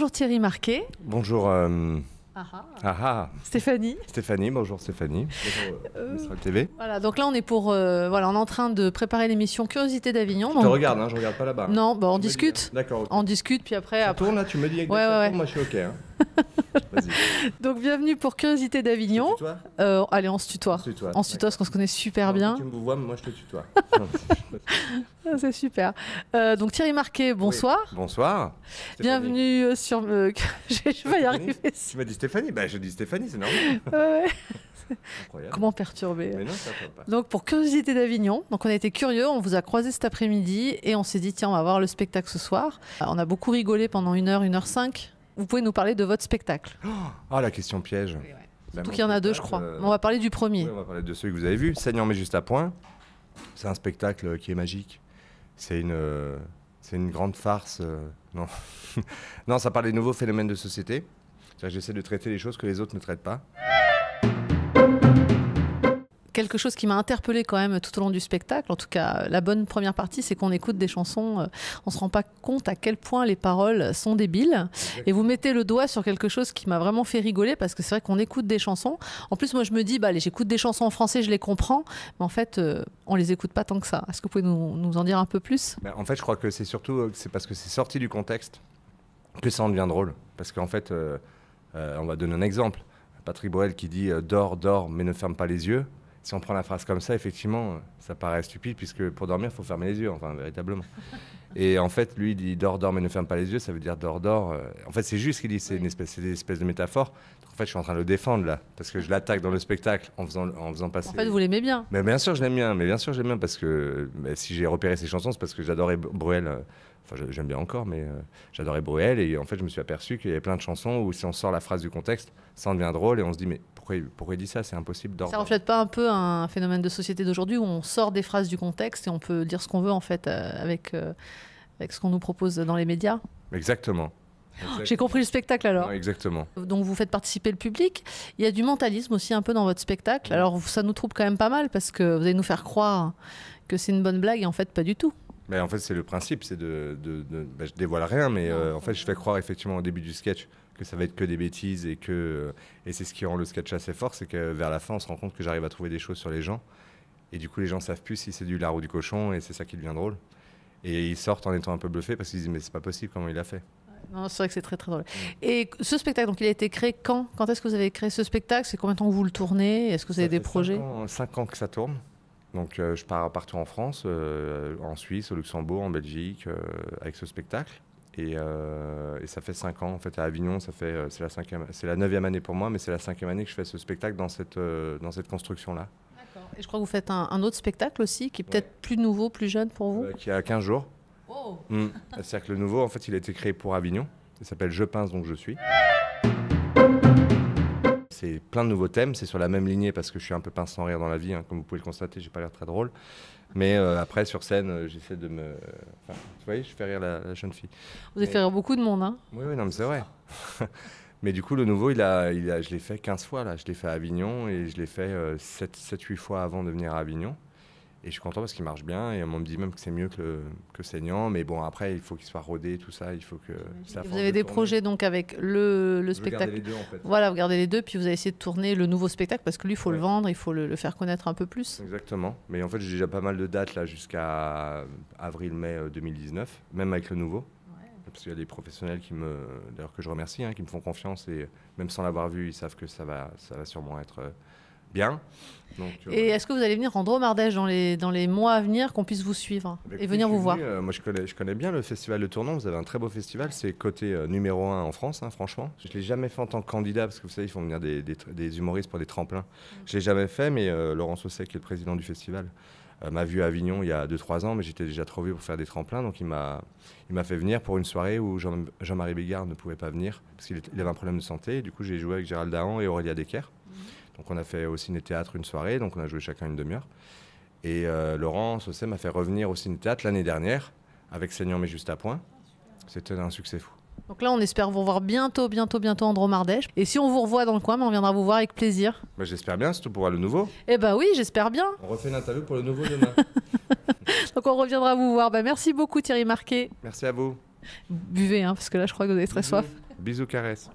Bonjour Thierry Marquet. Bonjour. Euh, ah ah. Ah Stéphanie. Stéphanie, bonjour Stéphanie. Euh, bonjour euh, TV. Voilà, donc là on est pour, voilà, on est en train de préparer l'émission Curiosité d'Avignon. Je te regarde, hein, je regarde pas là-bas. Hein. Non, bon, bah, on, discute. Hein. D'accord. On discute, puis après. après... tourne là, tu me dis. Ouais, ouais, moi je suis ok. Hein. Donc bienvenue pour Curiosité d'Avignon. Euh, allez, on se tutoie. On se tutoie, parce qu'on se connaît super bien. Tu me vois, moi je te tutoie. Ah, c'est super. Euh, donc Thierry Marquet, bonsoir. Bonsoir. Bienvenue euh, sur. je vais y arriver. Tu m'as dit Stéphanie bah, Je dis Stéphanie, c'est normal. Comment perturber Donc pour Curiosité d'Avignon, donc on a été curieux, on vous a croisé cet après-midi et on s'est dit tiens on va voir le spectacle ce soir. On a beaucoup rigolé pendant une heure, une heure cinq vous pouvez nous parler de votre spectacle. Ah, la question piège. Il ouais. qu'il y en a deux, je crois. Euh, on va parler du premier. on va parler de celui que vous avez vu, Seigneur mais juste à point. C'est un spectacle euh, qui est magique. C'est une, euh, c'est une grande farce. Non. non, ça parle des nouveaux phénomènes de société. J'essaie de traiter les choses que les autres ne traitent pas quelque chose qui m'a interpellé quand même tout au long du spectacle. En tout cas, la bonne première partie, c'est qu'on écoute des chansons, euh, on se rend pas compte à quel point les paroles sont débiles. Et vous mettez le doigt sur quelque chose qui m'a vraiment fait rigoler parce que c'est vrai qu'on écoute des chansons. En plus, moi, je me dis, bah, j'écoute des chansons en français, je les comprends, mais en fait, on euh, on les écoute pas tant que ça. Est-ce que vous pouvez nous, en dire un peu plus ben, En fait, je crois que c'est surtout, euh, c'est parce que c'est sorti du contexte que ça en devient drôle. Parce qu'en fait, on va donner un exemple. Patrick Boel qui dit Dors, dors, mais ne ferme pas les yeux si on prend la phrase comme ça, effectivement, ça paraît stupide, puisque pour dormir, il faut fermer les yeux, enfin, véritablement. Et en fait, lui, il dit dors, dors, mais ne ferme pas les yeux, ça veut dire dors, dors. Euh, en fait, c'est juste qu'il dit, c'est une, espèce, de métaphore. En fait, je suis en train de le défendre là, parce que je l'attaque dans le spectacle en faisant, en faisant passer. En fait, vous l'aimez bien. Mais bien sûr, je l'aime bien, mais bien sûr, j'aime bien, parce que si j'ai repéré ces chansons, c'est parce que j'adorais Bruel. Euh, enfin, j'aime bien encore, mais euh, j'adorais Bruel. Et en fait, je me suis aperçu qu'il y avait plein de chansons où, si on sort la phrase du contexte, ça en devient drôle et on se dit, mais pourquoi, pourquoi il dit ça C'est impossible d'ordre. Ça reflète pas un peu un phénomène de société d'aujourd'hui où on sort des phrases du contexte et on peut dire ce qu'on veut en fait euh, avec, euh, avec ce qu'on nous propose dans les médias Exactement. Oh, j'ai compris le spectacle alors. exactement. Donc vous faites participer le public. Il y a du mentalisme aussi un peu dans votre spectacle. Alors ça nous trouble quand même pas mal parce que vous allez nous faire croire que c'est une bonne blague et en fait pas du tout. Mais ben, en fait c'est le principe, c'est de, ben, dévoile rien, mais euh, en fait je fais croire effectivement au début du sketch que ça va être que des bêtises et que euh, et c'est ce qui rend le sketch assez fort, c'est que vers la fin, on se rend compte que j'arrive à trouver des choses sur les gens. Et du coup, les gens savent plus si c'est du lard ou du cochon, et c'est ça qui devient drôle. Et ils sortent en étant un peu bluffés parce qu'ils disent mais c'est pas possible comment il a fait. Non, c'est vrai que c'est très très drôle. Et ce spectacle, donc, il a été créé quand Quand est-ce que vous avez créé ce spectacle C'est combien de temps que vous le tournez Est-ce que vous avez des projets cinq ans, ans, que ça tourne. Donc euh, je pars partout en France, euh, en Suisse, au Luxembourg, en Belgique, avec ce spectacle. Et, euh, et, ça fait 5 ans en fait à Avignon, ça euh, c'est la la neuvième année pour moi, mais c'est la cinquième année que je fais ce spectacle dans cette euh, dans cette construction là. D'accord. Et je crois que vous faites un, autre spectacle aussi qui est peut-être plus nouveau, plus jeune pour vous. qui a 15 jours. Oh. C'est-à-dire mm. que le nouveau en fait il a été créé pour Avignon. Il s'appelle Je pince donc je suis c'est plein de nouveaux thèmes. C'est sur la même lignée parce que je suis un peu pince sans rire dans la vie, hein. comme vous pouvez le constater, j'ai pas l'air très drôle. Mais euh, après, sur scène, euh, j'essaie de me. vous voyez, je fais rire la, jeune fille. Vous avez fait rire beaucoup de monde, hein Oui, oui, non, mais c'est vrai. mais du coup, le nouveau, il a, il a, je l'ai fait 15 fois, là. Je l'ai fait à Avignon et je l'ai fait 7-8 euh, fois avant de venir à Avignon. Et je suis content parce qu'il marche bien. Et on me dit même que c'est mieux que, le, que Saignant. Mais bon, après, il faut qu'il soit rodé, tout ça. Il faut que Vous avez des projets donc avec le, le spectacle. Les deux, en fait. Voilà, vous gardez les deux. Puis vous avez essayé de tourner le nouveau spectacle parce que lui, il faut le vendre, il faut le, faire connaître un peu plus. Exactement. Mais en fait, j'ai déjà pas mal de dates là jusqu'à avril-mai 2019, euh, même avec le nouveau. Parce qu'il y a des professionnels qui me, d'ailleurs que je remercie, hein, qui me font confiance et même sans l'avoir vu, ils savent que ça va, ça va sûrement être euh, bien. et euh, est-ce que vous allez venir rendre au dans les, dans les mois à venir, qu'on puisse vous suivre bah, et venir vous voir euh, Moi, je connais, je connais bien le festival de Tournon. Vous avez un très beau festival. C'est côté euh, numéro un en France, hein, franchement. Je ne l'ai jamais fait en tant que candidat, parce que vous savez, ils font venir des, des, humoristes pour des tremplins. Mm. Je ne l'ai jamais fait, mais Laurent Sosset, qui est le président du festival, m'a vu à Avignon il y a 2-3 ans, mais j'étais déjà trop vieux pour faire des tremplins. Donc, il m'a fait venir pour une soirée où Jean-Marie Jean ne pouvait pas venir, parce qu'il avait un problème de santé. du coup, j'ai joué avec Gérald Dahan et Aurélia Decker. Donc on a fait au ciné-théâtre une soirée, donc on a joué chacun une demi-heure. Et euh, Laurent m'a fait revenir au ciné-théâtre l'année dernière avec Seigneur mais juste à point. C'était un succès fou. Donc là, on espère vous revoir bientôt, bientôt, bientôt Andromardèche. Et si on vous revoit dans le coin, ben, on viendra vous voir avec plaisir. Ben, j'espère bien, surtout pour le nouveau. Eh ben oui, j'espère bien. On refait une interview pour le nouveau demain. Donc on reviendra vous voir. Ben, merci beaucoup Thierry Marquet. Merci à vous. Buvez, hein, parce que là, je crois que vous avez très soif. Bisous, caresses.